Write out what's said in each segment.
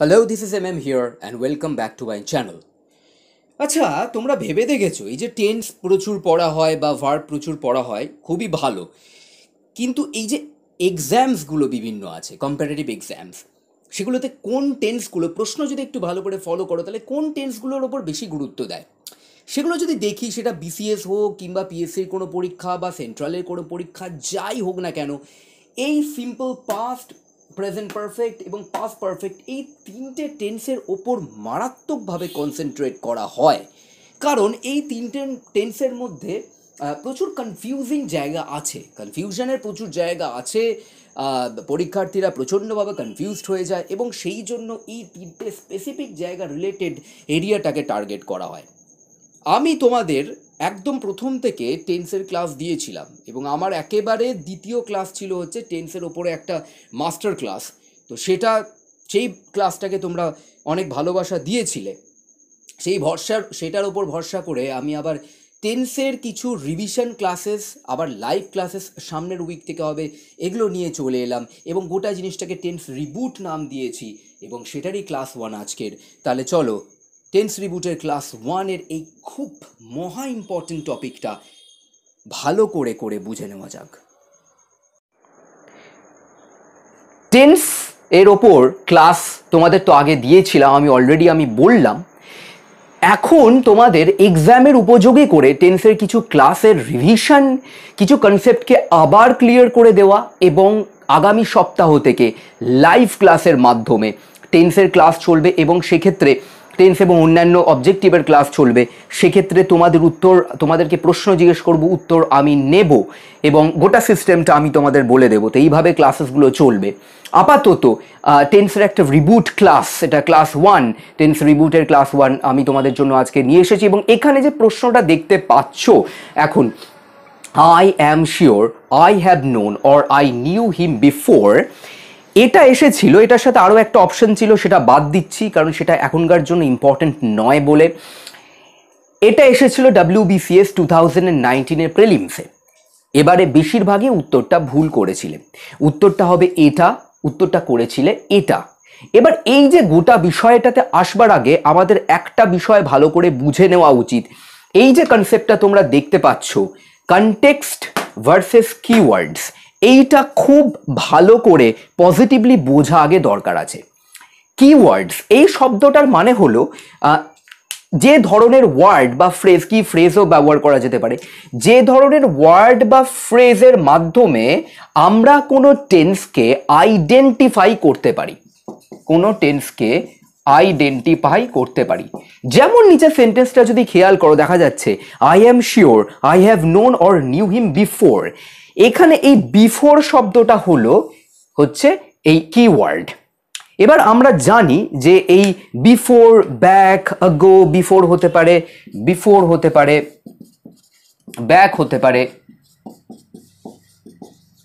hello this is M M here and welcome back to my channel আচ্ছা তোমরা ভেবে দেখেছো এই যে টেন্স প্রচুর পড়া হয় বা ভার প্রচুর পড়া হয় খুবই ভালো কিন্তু এই যে এক্সামসগুলো বিভিন্ন আছে কম্পিটিটিভ এক্সামস সেগুলোতে কোন টেন্সগুলো প্রশ্ন যদি একটু ভালো করে ফলো করো তাহলে কোন টেন্সগুলোর ওপর বেশি গুরুত্ব দেয় সেগুলো যদি দেখি সেটা বিসিএস হোক কিংবা পিএসসির কোনো পরীক্ষা বা সেন্ট্রালের কোনো পরীক্ষা যাই হোক না কেন এই সিম্পল পাস্ট প্রেজেন্ট পারফেক্ট এবং পাস পারফেক্ট এই তিনটে টেন্সের ওপর মারাত্মকভাবে কনসেন্ট্রেট করা হয় কারণ এই তিনটে টেন্সের মধ্যে প্রচুর কনফিউজিং জায়গা আছে কনফিউশনের প্রচুর জায়গা আছে পরীক্ষার্থীরা প্রচণ্ডভাবে কনফিউজড হয়ে যায় এবং সেই জন্য এই তিনটে স্পেসিফিক জায়গা রিলেটেড এরিয়াটাকে টার্গেট করা হয় আমি তোমাদের একদম প্রথম থেকে টেন্সের ক্লাস দিয়েছিলাম এবং আমার একেবারে দ্বিতীয় ক্লাস ছিল হচ্ছে টেন্সের ওপরে একটা মাস্টার ক্লাস তো সেটা সেই ক্লাসটাকে তোমরা অনেক ভালোবাসা দিয়েছিলে সেই ভরসার সেটার ওপর ভরসা করে আমি আবার টেন্সের কিছু রিভিশন ক্লাসেস আবার লাইভ ক্লাসেস সামনের উইক থেকে হবে এগুলো নিয়ে চলে এলাম এবং গোটা জিনিসটাকে টেন্স রিবুট নাম দিয়েছি এবং সেটারই ক্লাস ওয়ান আজকের তাহলে চলো টেন্স রিবুটের ক্লাস ওয়ানের এই খুব মহা ইম্পর্টেন্ট টপিকটা ভালো করে করে বুঝে নেওয়া যাক টেন্স এর ওপর ক্লাস তোমাদের তো আগে দিয়েছিলাম আমি অলরেডি আমি বললাম এখন তোমাদের এক্সামের উপযোগী করে টেন্সের কিছু ক্লাসের রিভিশন কিছু কনসেপ্টকে আবার ক্লিয়ার করে দেওয়া এবং আগামী সপ্তাহ থেকে লাইভ ক্লাসের মাধ্যমে টেন্সের ক্লাস চলবে এবং সেক্ষেত্রে টেন্স এবং অন্যান্য অবজেক্টিভের ক্লাস চলবে সেক্ষেত্রে তোমাদের উত্তর তোমাদেরকে প্রশ্ন জিজ্ঞেস করব উত্তর আমি নেব এবং গোটা সিস্টেমটা আমি তোমাদের বলে দেবো তো এইভাবে ক্লাসেসগুলো চলবে আপাতত টেন্সের একটা রিবুট ক্লাস এটা ক্লাস ওয়ান টেন্স রিবুটের ক্লাস ওয়ান আমি তোমাদের জন্য আজকে নিয়ে এসেছি এবং এখানে যে প্রশ্নটা দেখতে পাচ্ছ এখন I am sure I have known or I knew him before এটা এসেছিল এটার সাথে আরও একটা অপশন ছিল সেটা বাদ দিচ্ছি কারণ সেটা এখনকার জন্য ইম্পর্ট্যান্ট নয় বলে এটা এসেছিল ডাব্লিউবিসিএস টু থাউজেন্ড নাইনটিনের প্রেলিমসে এবারে বেশিরভাগই উত্তরটা ভুল করেছিলেন উত্তরটা হবে এটা উত্তরটা করেছিলে এটা এবার এই যে গোটা বিষয়টাতে আসবার আগে আমাদের একটা বিষয় ভালো করে বুঝে নেওয়া উচিত এই যে কনসেপ্টটা তোমরা দেখতে পাচ্ছ কনটেক্সট ভার্সেস কিওয়ার্ডস এইটা খুব ভালো করে পজিটিভলি বোঝা আগে দরকার আছে কিওয়ার্ডস এই শব্দটার মানে হলো যে ধরনের ওয়ার্ড বা ফ্রেজ কি ফ্রেজও ব্যবহার করা যেতে পারে যে ধরনের ওয়ার্ড বা ফ্রেজের মাধ্যমে আমরা কোনো টেন্সকে আইডেন্টিফাই করতে পারি কোনো টেন্সকে আইডেন্টিফাই করতে পারি যেমন নিচের সেন্টেন্সটা যদি খেয়াল করো দেখা যাচ্ছে I am sure I have known or knew him before এখানে এই বিফোর শব্দটা হলো হচ্ছে এই কিওয়ার্ড এবার আমরা জানি যে এই বিফোর ব্যাক গো বিফোর হতে পারে বিফোর হতে পারে ব্যাক হতে পারে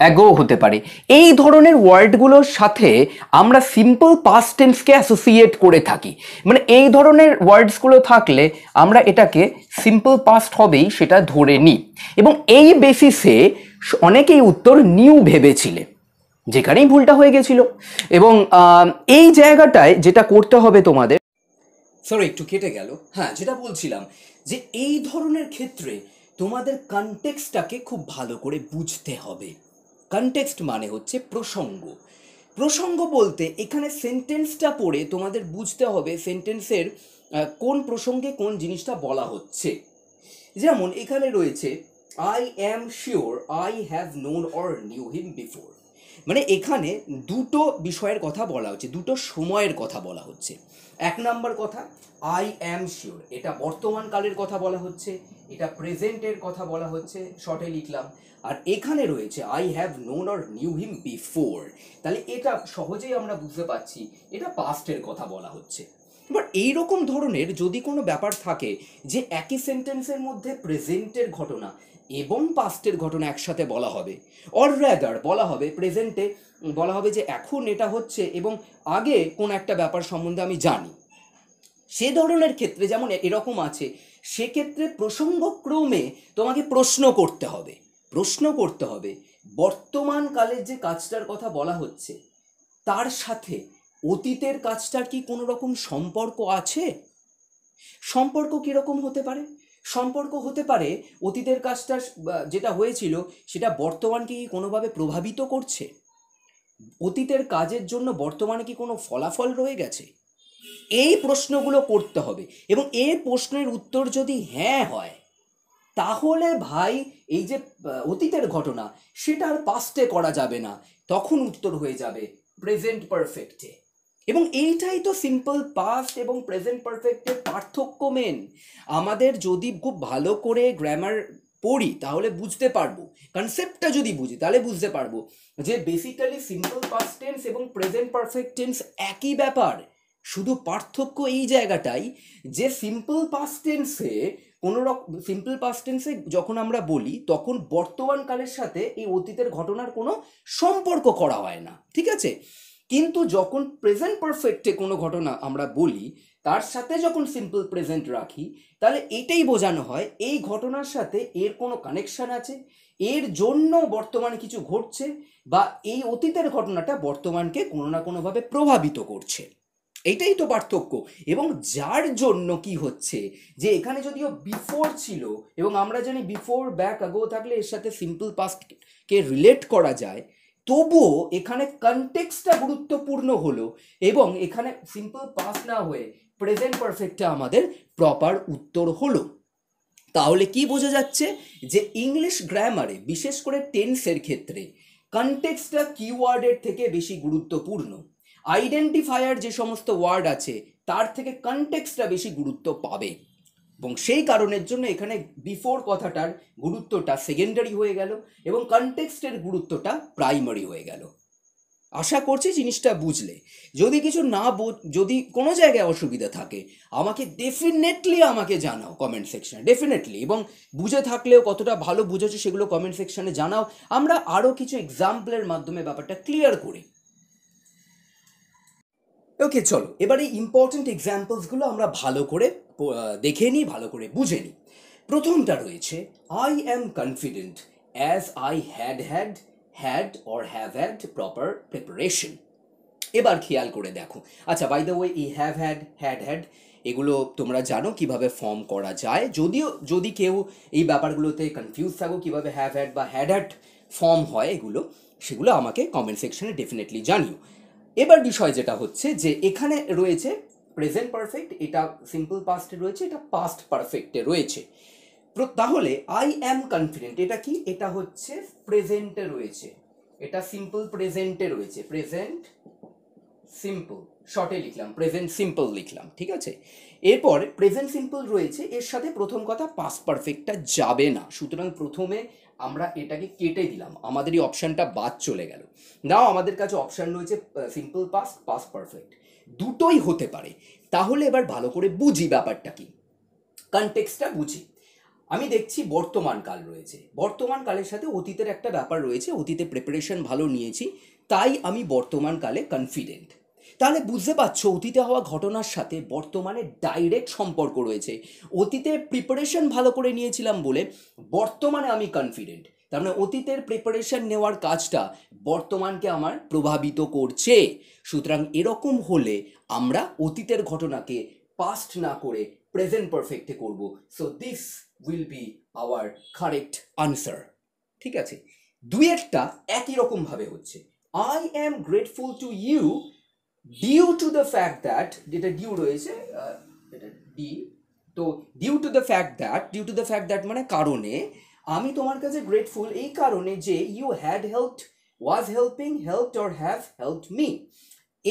অ্যাগো হতে পারে এই ধরনের ওয়ার্ডগুলোর সাথে আমরা সিম্পল পাস্ট টেন্সকে অ্যাসোসিয়েট করে থাকি মানে এই ধরনের ওয়ার্ডসগুলো থাকলে আমরা এটাকে সিম্পল পাস্ট হবেই সেটা ধরে নিই এবং এই বেসিসে অনেকেই উত্তর নিউ ভেবেছিলে যেখানেই ভুলটা হয়ে গেছিল এবং এই জায়গাটায় যেটা করতে হবে তোমাদের সরি একটু কেটে গেল হ্যাঁ যেটা বলছিলাম যে এই ধরনের ক্ষেত্রে তোমাদের কনটেক্সটাকে খুব ভালো করে বুঝতে হবে কনটেক্সট মানে হচ্ছে প্রসঙ্গ প্রসঙ্গ বলতে এখানে সেন্টেন্সটা পড়ে তোমাদের বুঝতে হবে সেন্টেন্সের কোন প্রসঙ্গে কোন জিনিসটা বলা হচ্ছে যেমন এখানে রয়েছে I am sure I have known or knew him before মানে এখানে দুটো বিষয়ের কথা বলা হচ্ছে দুটো সময়ের কথা বলা হচ্ছে এক নাম্বার কথা আই অ্যাম শিওর এটা বর্তমানকালের কথা বলা হচ্ছে এটা প্রেজেন্টের কথা বলা হচ্ছে শর্টে লিখলাম আর এখানে রয়েছে I have known or knew him before তাহলে এটা সহজেই আমরা বুঝতে পারছি এটা পাস্টের কথা বলা হচ্ছে এবার এইরকম ধরনের যদি কোনো ব্যাপার থাকে যে একই সেন্টেন্সের মধ্যে প্রেজেন্টের ঘটনা এবং পাস্টের ঘটনা একসাথে বলা হবে অর র্যাদার বলা হবে প্রেজেন্টে বলা হবে যে এখন এটা হচ্ছে এবং আগে কোন একটা ব্যাপার সম্বন্ধে আমি জানি সে ধরনের ক্ষেত্রে যেমন এরকম আছে সেক্ষেত্রে প্রসঙ্গক্রমে তোমাকে প্রশ্ন করতে হবে প্রশ্ন করতে হবে বর্তমান কালের যে কাজটার কথা বলা হচ্ছে তার সাথে অতীতের কাজটার কি কোনো রকম সম্পর্ক আছে সম্পর্ক কীরকম হতে পারে সম্পর্ক হতে পারে অতীতের কাজটা যেটা হয়েছিল সেটা বর্তমানকে কি কোনোভাবে প্রভাবিত করছে অতীতের কাজের জন্য বর্তমানে কি কোনো ফলাফল রয়ে গেছে এই প্রশ্নগুলো করতে হবে এবং এই প্রশ্নের উত্তর যদি হ্যাঁ হয় তাহলে ভাই এই যে অতীতের ঘটনা সেটা আর পাস্টে করা যাবে না তখন উত্তর হয়ে যাবে প্রেজেন্ট পারফেক্টে এবং এইটাই তো সিম্পল পাস্ট এবং প্রেজেন্ট পারফেক্টের পার্থক্য মেন আমাদের যদি খুব ভালো করে গ্রামার পড়ি তাহলে বুঝতে পারবো কনসেপ্টটা যদি বুঝি তাহলে বুঝতে পারবো যে বেসিক্যালি সিম্পল পাস্ট টেন্স এবং প্রেজেন্ট পারফেক্ট টেন্স একই ব্যাপার শুধু পার্থক্য এই জায়গাটাই যে সিম্পল পাস্ট টেন্সে কোনো রকম সিম্পল পাস্ট টেন্সে যখন আমরা বলি তখন বর্তমানকালের সাথে এই অতীতের ঘটনার কোনো সম্পর্ক করা হয় না ঠিক আছে কিন্তু যখন প্রেজেন্ট পারফেক্টে কোনো ঘটনা আমরা বলি তার সাথে যখন সিম্পল প্রেজেন্ট রাখি তাহলে এটাই বোঝানো হয় এই ঘটনার সাথে এর কোনো কানেকশান আছে এর জন্য বর্তমানে কিছু ঘটছে বা এই অতীতের ঘটনাটা বর্তমানকে কোনো না কোনোভাবে প্রভাবিত করছে এইটাই তো পার্থক্য এবং যার জন্য কি হচ্ছে যে এখানে যদিও বিফোর ছিল এবং আমরা জানি বিফোর ব্যাক আগো থাকলে এর সাথে সিম্পল পাস্টকে রিলেট করা যায় তবুও এখানে কনটেক্সটা গুরুত্বপূর্ণ হলো এবং এখানে সিম্পল পাস না হয়ে প্রেজেন্ট পারফেক্টটা আমাদের প্রপার উত্তর হলো তাহলে কি বোঝা যাচ্ছে যে ইংলিশ গ্রামারে বিশেষ করে টেন্সের ক্ষেত্রে কনটেক্সটা কিওয়ার্ডের থেকে বেশি গুরুত্বপূর্ণ আইডেন্টিফায়ার যে সমস্ত ওয়ার্ড আছে তার থেকে কনটেক্সটা বেশি গুরুত্ব পাবে এবং সেই কারণের জন্য এখানে বিফোর কথাটার গুরুত্বটা সেকেন্ডারি হয়ে গেল এবং কনটেক্সটের গুরুত্বটা প্রাইমারি হয়ে গেল আশা করছি জিনিসটা বুঝলে যদি কিছু না যদি কোনো জায়গায় অসুবিধা থাকে আমাকে ডেফিনেটলি আমাকে জানাও কমেন্ট সেকশানে ডেফিনেটলি এবং বুঝে থাকলেও কতটা ভালো বুঝেছো সেগুলো কমেন্ট সেকশানে জানাও আমরা আরও কিছু এক্সাম্পলের মাধ্যমে ব্যাপারটা ক্লিয়ার করি ওকে চলো এবার এই ইম্পর্টেন্ট এক্সাম্পলসগুলো আমরা ভালো করে দেখে নিই ভালো করে বুঝে নিই প্রথমটা রয়েছে I am confident as I had had had or have had proper preparation এবার খেয়াল করে দেখো আচ্ছা by the way I have had had had এগুলো তোমরা জানো কিভাবে ফর্ম করা যায় যদিও যদি কেউ এই ব্যাপারগুলোতে কনফিউজ থাকো কিভাবে হ্যাভ হ্যাড বা হ্যাড হ্যাড ফর্ম হয় এগুলো সেগুলো আমাকে কমেন্ট সেকশনে ডেফিনেটলি জানিও এবার বিষয় যেটা হচ্ছে যে এখানে রয়েছে প্রেজেন্ট পারফেক্ট এটা সিম্পল পাস্টে রয়েছে এটা পাস্ট পারফেক্টে রয়েছে তাহলে আই অ্যাম কনফিডেন্ট এটা কি এটা হচ্ছে প্রেজেন্টে রয়েছে এটা সিম্পল প্রেজেন্টে রয়েছে প্রেজেন্ট সিম্পল শর্টে লিখলাম প্রেজেন্ট সিম্পল লিখলাম ঠিক আছে এরপর প্রেজেন্ট সিম্পল রয়েছে এর সাথে প্রথম কথা পাস্ট পারফেক্টটা যাবে না সুতরাং প্রথমে আমরা এটাকে কেটে দিলাম আমাদের এই অপশানটা বাদ চলে গেল নাও আমাদের কাছে অপশান রয়েছে সিম্পল পাস্ট পাস্ট পারফেক্ট দুটোই হতে পারে তাহলে এবার ভালো করে বুঝি ব্যাপারটা কি কনটেক্সটা বুঝি আমি দেখছি বর্তমানকাল রয়েছে বর্তমানকালের সাথে অতীতের একটা ব্যাপার রয়েছে অতীতে প্রিপারেশন ভালো নিয়েছি তাই আমি বর্তমানকালে কনফিডেন্ট তাহলে বুঝতে পারছো অতীতে হওয়া ঘটনার সাথে বর্তমানে ডাইরেক্ট সম্পর্ক রয়েছে অতীতে প্রিপারেশন ভালো করে নিয়েছিলাম বলে বর্তমানে আমি কনফিডেন্ট তার মানে অতীতের প্রিপারেশন নেওয়ার কাজটা বর্তমানকে আমার প্রভাবিত করছে সুতরাং এরকম হলে আমরা অতীতের ঘটনাকে পাস্ট না করে প্রেজেন্ট পারফেক্টে করব so this will be our correct answer ঠিক আছে দুই একটা একই রকমভাবে হচ্ছে I am grateful to you due to the fact that যেটা ডিউ রয়েছে ডি তো due to the fact that due to the fact that মানে কারণে আমি তোমার কাছে গ্রেটফুল এই কারণে যে you had helped was helping helped or have helped me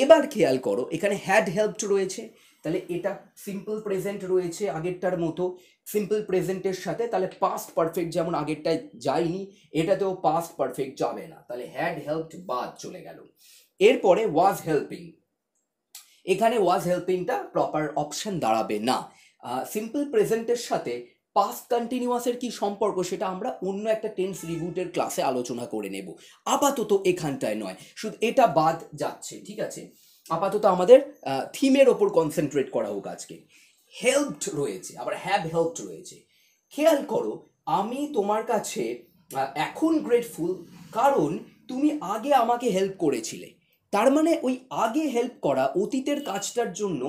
এবার খেয়াল করো এখানে হ্যাড হেল্পড রয়েছে তাহলে এটা সিম্পল প্রেজেন্ট রয়েছে আগেরটার মতো সিম্পল প্রেজেন্টের সাথে তাহলে পাস্ট পারফেক্ট যেমন আগেরটায় যায়নি এটাতেও পাস্ট পারফেক্ট যাবে না তাহলে হ্যাড হেল্পড বাদ চলে গেল এরপরে ওয়াজ হেল্পিং এখানে ওয়াজ হেল্পিংটা প্রপার অপশন দাঁড়াবে না সিম্পল প্রেজেন্টের সাথে পাস্ট কন্টিনিউয়াসের কি সম্পর্ক সেটা আমরা অন্য একটা টেন্স রিবুটের ক্লাসে আলোচনা করে নেব আপাতত এখানটায় নয় শুধু এটা বাদ যাচ্ছে ঠিক আছে আপাতত আমাদের থিমের ওপর কনসেন্ট্রেট করা হোক আজকে হেল্পড রয়েছে আবার হ্যাভ হেল্পড রয়েছে খেয়াল করো আমি তোমার কাছে এখন গ্রেটফুল কারণ তুমি আগে আমাকে হেল্প করেছিলে তার মানে ওই আগে হেল্প করা অতীতের কাজটার জন্য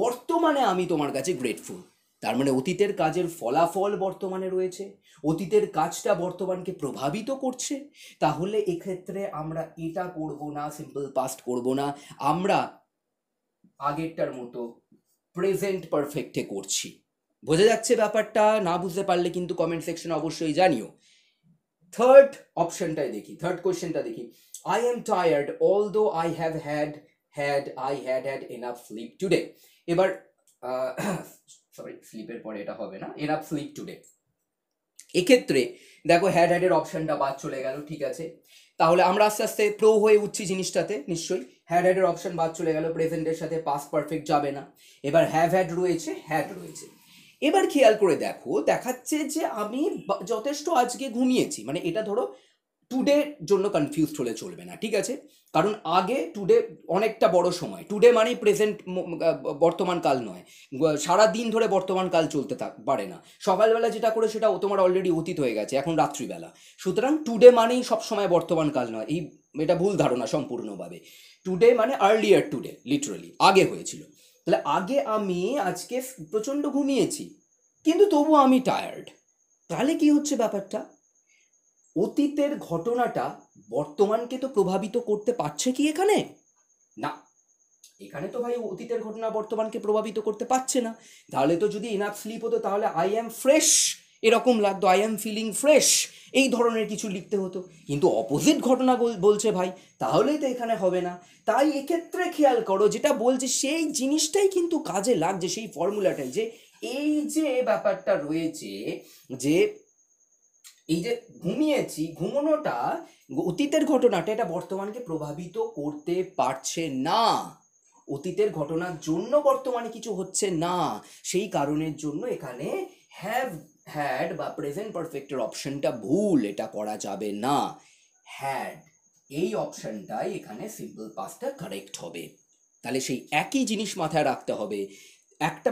বর্তমানে আমি তোমার কাছে গ্রেটফুল তার মানে অতীতের কাজের ফলাফল বর্তমানে রয়েছে অতীতের কাজটা বর্তমানকে প্রভাবিত করছে তাহলে এক্ষেত্রে আমরা এটা করব না সিম্পল পাস্ট করব না আমরা আগেরটার মতো প্রেজেন্ট পারফেক্টে করছি বোঝা যাচ্ছে ব্যাপারটা না বুঝতে পারলে কিন্তু কমেন্ট সেকশনে অবশ্যই জানিও থার্ড অপশনটাই দেখি থার্ড কোয়েশ্চেনটা দেখি I am tired although I have had had I had had enough sleep today এবার সরি স্লিপের পরে এটা হবে না এনাফ স্লিপ টুডে এক্ষেত্রে দেখো হ্যাড হ্যাডের অপশনটা বাদ চলে গেল ঠিক আছে তাহলে আমরা আস্তে আস্তে প্রো হয়ে উঠছি জিনিসটাতে নিশ্চয়ই হ্যাড হ্যাডের অপশন বাদ চলে গেল প্রেজেন্টের সাথে পাস পারফেক্ট যাবে না এবার হ্যাভ হ্যাড রয়েছে হ্যাড রয়েছে এবার খেয়াল করে দেখো দেখাচ্ছে যে আমি যথেষ্ট আজকে ঘুমিয়েছি মানে এটা ধরো টুডে জন্য কনফিউজড হলে চলবে না ঠিক আছে কারণ আগে টুডে অনেকটা বড় সময় টুডে মানেই প্রেজেন্ট বর্তমান কাল নয় সারা দিন ধরে বর্তমান কাল চলতে থাক পারে না সকালবেলা যেটা করে সেটা ও তোমার অলরেডি অতীত হয়ে গেছে এখন রাত্রিবেলা সুতরাং টুডে মানেই সবসময় বর্তমান কাল নয় এই এটা ভুল ধারণা সম্পূর্ণভাবে টুডে মানে আর্লিয়ার টুডে লিটারালি আগে হয়েছিল তাহলে আগে আমি আজকে প্রচণ্ড ঘুমিয়েছি কিন্তু তবু আমি টায়ার্ড তাহলে কি হচ্ছে ব্যাপারটা অতীতের ঘটনাটা বর্তমানকে তো প্রভাবিত করতে পারছে কি এখানে না এখানে তো ভাই অতীতের ঘটনা বর্তমানকে প্রভাবিত করতে পারছে না তাহলে তো যদি এনাফ স্লিপ হতো তাহলে আই অ্যাম ফ্রেশ এরকম লাগতো আই অ্যাম ফিলিং ফ্রেশ এই ধরনের কিছু লিখতে হতো কিন্তু অপোজিট ঘটনা বলছে ভাই তাহলেই তো এখানে হবে না তাই এক্ষেত্রে খেয়াল করো যেটা বলছে সেই জিনিসটাই কিন্তু কাজে লাগছে সেই ফর্মুলাটাই যে এই যে ব্যাপারটা রয়েছে যে এই যে ঘুমিয়েছি ঘুমনোটা অতীতের ঘটনাটা এটা বর্তমানকে প্রভাবিত করতে পারছে না অতীতের ঘটনার জন্য বর্তমানে কিছু হচ্ছে না সেই কারণের জন্য এখানে হ্যাভ হ্যাড বা প্রেজেন্ট পারফেক্টের অপশনটা ভুল এটা করা যাবে না হ্যাড এই অপশনটাই এখানে সিম্পল পাস্টটা কারেক্ট হবে তাহলে সেই একই জিনিস মাথায় রাখতে হবে একটা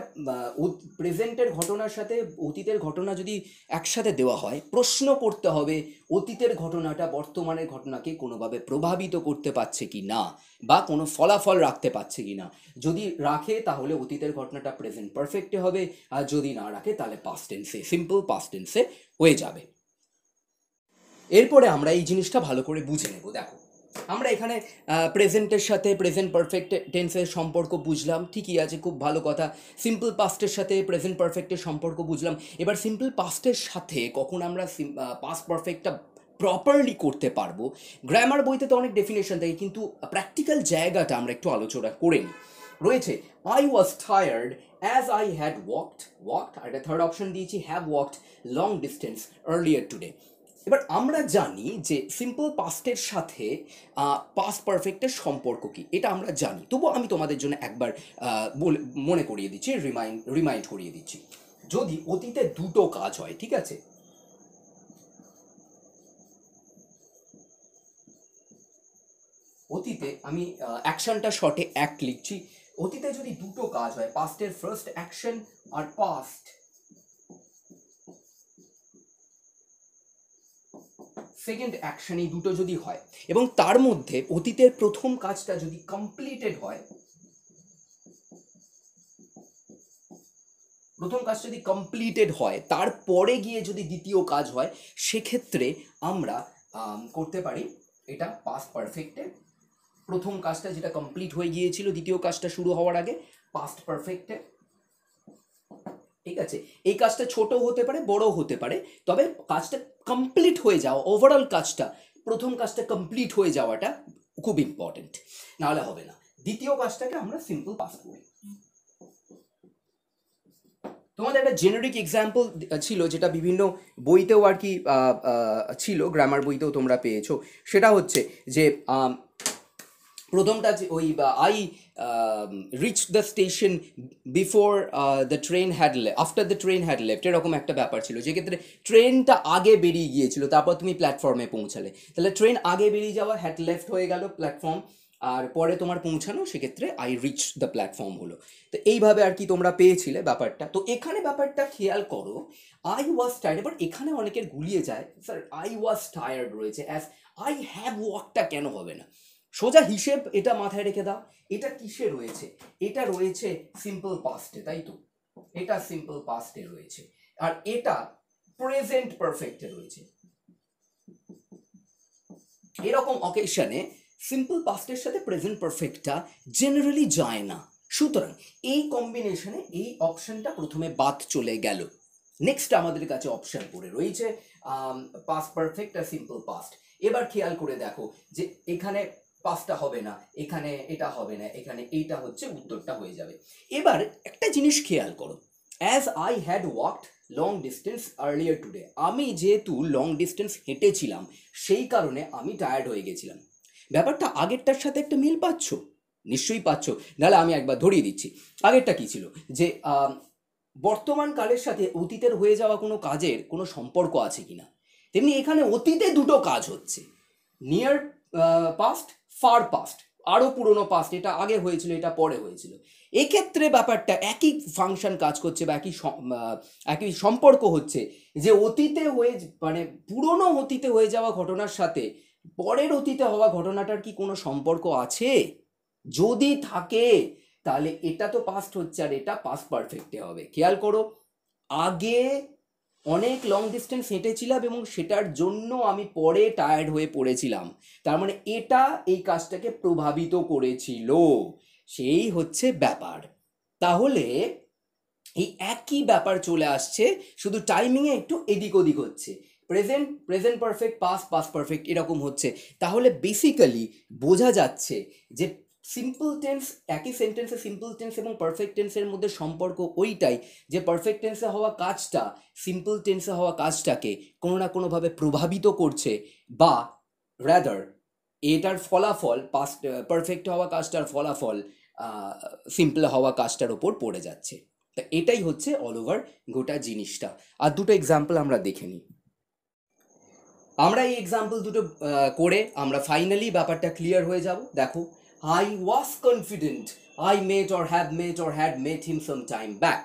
প্রেজেন্টের ঘটনার সাথে অতীতের ঘটনা যদি একসাথে দেওয়া হয় প্রশ্ন করতে হবে অতীতের ঘটনাটা বর্তমানের ঘটনাকে কোনোভাবে প্রভাবিত করতে পারছে কি না বা কোনো ফলাফল রাখতে পারছে কি না যদি রাখে তাহলে অতীতের ঘটনাটা প্রেজেন্ট পারফেক্টে হবে আর যদি না রাখে তাহলে পাস্ট টেন্সে সিম্পল পাস্ট টেন্সে হয়ে যাবে এরপরে আমরা এই জিনিসটা ভালো করে বুঝে নেব দেখো আমরা এখানে প্রেজেন্টের সাথে প্রেজেন্ট পারফেক্ট টেন্সের সম্পর্ক বুঝলাম ঠিকই আছে খুব ভালো কথা সিম্পল পাস্টের সাথে প্রেজেন্ট পারফেক্টের সম্পর্ক বুঝলাম এবার সিম্পল পাস্টের সাথে কখন আমরা পাস্ট পারফেক্টটা প্রপারলি করতে পারবো গ্রামার বইতে তো অনেক ডেফিনেশন থাকে কিন্তু প্র্যাকটিক্যাল জায়গাটা আমরা একটু আলোচনা করে নিই রয়েছে I was tired as I had walked walked আর একটা থার্ড অপশন দিয়েছি have walked long distance earlier today এবার আমরা জানি যে সিম্পল পাস্টের সাথে পাস্ট পারফেক্টের সম্পর্ক কি এটা আমরা জানি তবু আমি তোমাদের জন্য একবার মনে করিয়ে দিচ্ছি রিমাইন্ড রিমাইন্ড করিয়ে দিচ্ছি যদি অতীতে দুটো কাজ হয় ঠিক আছে অতীতে আমি অ্যাকশনটা শর্টে এক লিখছি অতীতে যদি দুটো কাজ হয় পাস্টের ফার্স্ট অ্যাকশন আর পাস্ট সেকেন্ড অ্যাকশন এই দুটো যদি হয় এবং তার মধ্যে অতীতের প্রথম কাজটা যদি কমপ্লিটেড হয় প্রথম কাজ যদি কমপ্লিটেড হয় তারপরে গিয়ে যদি দ্বিতীয় কাজ হয় সেক্ষেত্রে আমরা করতে পারি এটা পাস পারফেক্টে প্রথম কাজটা যেটা কমপ্লিট হয়ে গিয়েছিল দ্বিতীয় কাজটা শুরু হওয়ার আগে পাস্ট পারফেক্টে ঠিক আছে এই কাজটা ছোট হতে পারে বড় হতে পারে তবে কাজটা কমপ্লিট হয়ে যাওয়া ওভারঅল কাজটা প্রথম কাজটা কমপ্লিট হয়ে যাওয়াটা খুব ইম্পর্টেন্ট নাহলে হবে না দ্বিতীয় কাজটাকে আমরা সিম্পল পাস করি তোমাদের একটা জেনারিক এক্সাম্পল ছিল যেটা বিভিন্ন বইতেও আর কি ছিল গ্রামার বইতেও তোমরা পেয়েছো সেটা হচ্ছে যে প্রথমটা ওই I reach the station before the train had left after the train had left এরকম একটা ব্যাপার ছিল যেক্ষেত্রে ট্রেনটা আগে বেরিয়ে গিয়েছিল তারপর তুমি প্ল্যাটফর্মে পৌঁছালে তাহলে ট্রেন আগে বেরিয়ে যাওয়া হ্যাড লেফট হয়ে গেল প্ল্যাটফর্ম আর পরে তোমার পৌঁছানো সেক্ষেত্রে আই রিচ দ্য প্ল্যাটফর্ম হলো তো এইভাবে আর কি তোমরা পেয়েছিলে ব্যাপারটা তো এখানে ব্যাপারটা খেয়াল করো আই ওয়াজ টায়ার্ড এবার এখানে অনেকের গুলিয়ে যায় স্যার আই ওয়াজ টায়ার্ড রয়েছে অ্যাজ আই হ্যাভ ওয়াকটা কেন হবে না সোজা হিসেব এটা মাথায় রেখে দাও এটা কিসে রয়েছে এটা রয়েছে সিম্পল পাস্টে তাই তো এটা সিম্পল পাস্টে রয়েছে আর এটা প্রেজেন্ট পারফেক্টে রয়েছে এরকম অকেশনে সিম্পল পাস্টের সাথে প্রেজেন্ট পারফেক্টটা জেনারেলি যায় না সুতরাং এই কম্বিনেশনে এই অপশনটা প্রথমে বাদ চলে গেল নেক্সট আমাদের কাছে অপশন পড়ে রয়েছে পাস্ট পারফেক্ট আর সিম্পল পাস্ট এবার খেয়াল করে দেখো যে এখানে পাঁচটা হবে না এখানে এটা হবে না এখানে এইটা হচ্ছে উত্তরটা হয়ে যাবে এবার একটা জিনিস খেয়াল করো as I had walked long distance earlier today আমি যেহেতু লং ডিস্টেন্স হেঁটেছিলাম সেই কারণে আমি টায়ার্ড হয়ে গেছিলাম ব্যাপারটা আগেরটার সাথে একটা মিল পাচ্ছ নিশ্চয়ই পাচ্ছ নাহলে আমি একবার ধরিয়ে দিচ্ছি আগেরটা কী ছিল যে বর্তমান কালের সাথে অতীতের হয়ে যাওয়া কোনো কাজের কোনো সম্পর্ক আছে কি না তেমনি এখানে অতীতে দুটো কাজ হচ্ছে নিয়ার পাস্ট ফার পাস্ট আরও পুরনো পাস্ট এটা আগে হয়েছিল এটা পরে হয়েছিল এক্ষেত্রে ব্যাপারটা একই ফাংশন কাজ করছে বা একই একই সম্পর্ক হচ্ছে যে অতীতে হয়ে মানে পুরনো অতীতে হয়ে যাওয়া ঘটনার সাথে পরের অতীতে হওয়া ঘটনাটার কি কোনো সম্পর্ক আছে যদি থাকে তাহলে এটা তো পাস্ট হচ্ছে আর এটা পাস্ট পারফেক্টে হবে খেয়াল করো আগে অনেক লং ডিস্টেন্স হেঁটেছিলাম এবং সেটার জন্য আমি পরে টায়ার্ড হয়ে পড়েছিলাম তার মানে এটা এই কাজটাকে প্রভাবিত করেছিল সেই হচ্ছে ব্যাপার তাহলে এই একই ব্যাপার চলে আসছে শুধু টাইমিংয়ে একটু এদিক ওদিক হচ্ছে present present perfect past past perfect এরকম হচ্ছে তাহলে বেসিক্যালি বোঝা যাচ্ছে যে সিম্পল টেন্স একই সেন্টেন্সে সিম্পল টেন্স এবং পারফেক্ট টেন্সের মধ্যে সম্পর্ক ওইটাই যে পারফেক্ট টেন্সে হওয়া কাজটা সিম্পল টেন্সে হওয়া কাজটাকে কোনো না কোনোভাবে প্রভাবিত করছে বা র্যাদার এটার ফলাফল পাস্ট পারফেক্ট হওয়া কাজটার ফলাফল সিম্পল হওয়া কাজটার ওপর পড়ে যাচ্ছে তা এটাই হচ্ছে অল ওভার গোটা জিনিসটা আর দুটো এক্সাম্পল আমরা দেখে নিই আমরা এই এক্সাম্পল দুটো করে আমরা ফাইনালি ব্যাপারটা ক্লিয়ার হয়ে যাব দেখো I was confident I met or have met or had met him some time back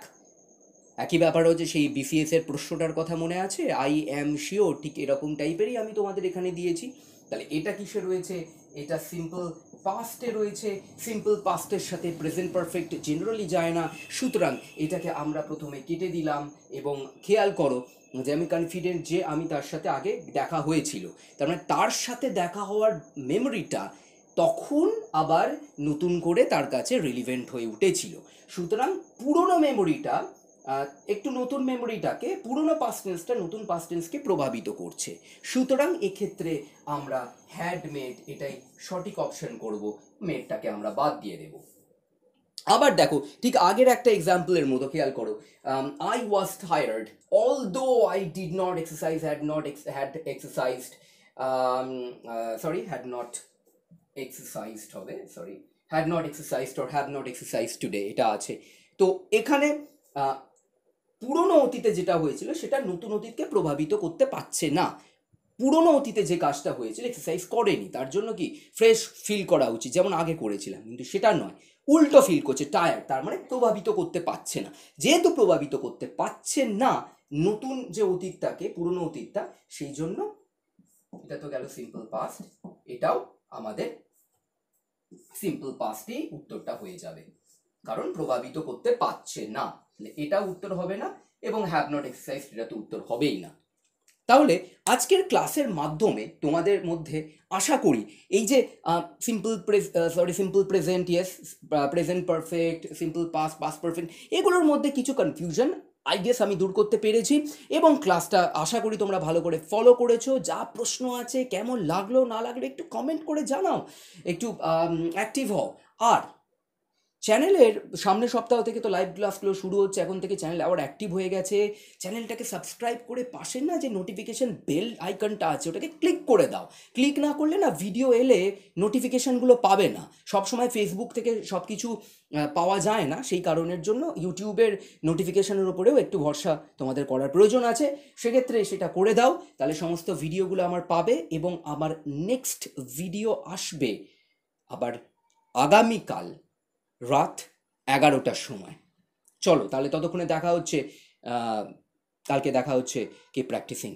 একই ব্যাপার হচ্ছে সেই বিসিএস এর প্রশ্নটার কথা মনে আছে আই অ্যাম শিওর ঠিক এরকম টাইপেরই আমি তোমাদের এখানে দিয়েছি তাহলে এটা কিসে রয়েছে এটা সিম্পল পাস্টে রয়েছে সিম্পল পাস্টের সাথে প্রেজেন্ট পারফেক্ট জেনারেলি যায় না সুতরাং এটাকে আমরা প্রথমে কেটে দিলাম এবং খেয়াল করো যে আমি কনফিডেন্ট যে আমি তার সাথে আগে দেখা হয়েছিল তার মানে তার সাথে দেখা হওয়ার মেমোরিটা তখন আবার নতুন করে তার কাছে রিলিভেন্ট হয়ে উঠেছিল সুতরাং পুরনো মেমোরিটা একটু নতুন মেমোরিটাকে পুরনো পাস্টেন্সটা নতুন পাস্টেন্সকে প্রভাবিত করছে সুতরাং এক্ষেত্রে আমরা হ্যাড মেড এটাই সঠিক অপশন করব মেডটাকে আমরা বাদ দিয়ে দেব আবার দেখো ঠিক আগের একটা এক্সাম্পলের মতো খেয়াল করো I was hired although I did not exercise had not had exercised sorry had not exercised হবে sorry had not exercised or have not exercise today এটা আছে তো এখানে পুরনো অতীতে যেটা হয়েছিল সেটা নতুন অতীতকে প্রভাবিত করতে পারছে না পুরনো অতীতে যে কাজটা হয়েছিল এক্সারসাইজ করেনি তার জন্য কি ফ্রেশ ফিল করা উচিত যেমন আগে করেছিলাম কিন্তু সেটা নয় উল্টো ফিল করছে টায়ার তার মানে প্রভাবিত করতে পারছে না যেহেতু প্রভাবিত করতে পারছে না নতুন যে অতীতটাকে পুরনো অতীতটা সেই জন্য এটা তো গেল সিম্পল পাস্ট এটাও আমাদের সিম্পল পাস্টই উত্তরটা হয়ে যাবে কারণ প্রভাবিত করতে পারছে না এটা উত্তর হবে না এবং হ্যাভ নট এক্সারসাইজ এটা তো উত্তর হবেই না তাহলে আজকের ক্লাসের মাধ্যমে তোমাদের মধ্যে আশা করি এই যে simple press sorry simple present yes present perfect simple past past perfect এগুলোর মধ্যে কিছু কনফিউশন আই গেস আমি দূর করতে পেরেছি এবং ক্লাসটা আশা করি তোমরা ভালো করে ফলো করেছো যা প্রশ্ন আছে কেমন লাগলো না লাগলো একটু কমেন্ট করে জানাও একটু অ্যাক্টিভ um, হও আর চ্যানেলের সামনের সপ্তাহ থেকে তো লাইভ ক্লাসগুলো শুরু হচ্ছে এখন থেকে চ্যানেল আবার অ্যাক্টিভ হয়ে গেছে চ্যানেলটাকে সাবস্ক্রাইব করে পাশে না যে নোটিফিকেশান বেল আইকনটা আছে ওটাকে ক্লিক করে দাও ক্লিক না করলে না ভিডিও এলে নোটিফিকেশানগুলো পাবে না সবসময় ফেসবুক থেকে সব কিছু পাওয়া যায় না সেই কারণের জন্য ইউটিউবের নোটিফিকেশানের ওপরেও একটু ভরসা তোমাদের করার প্রয়োজন আছে সেক্ষেত্রে সেটা করে দাও তাহলে সমস্ত ভিডিওগুলো আমার পাবে এবং আমার নেক্সট ভিডিও আসবে আবার আগামীকাল রাত এগারোটার সময় চলো তাহলে ততক্ষণে দেখা হচ্ছে কালকে দেখা হচ্ছে কি প্র্যাকটিসিং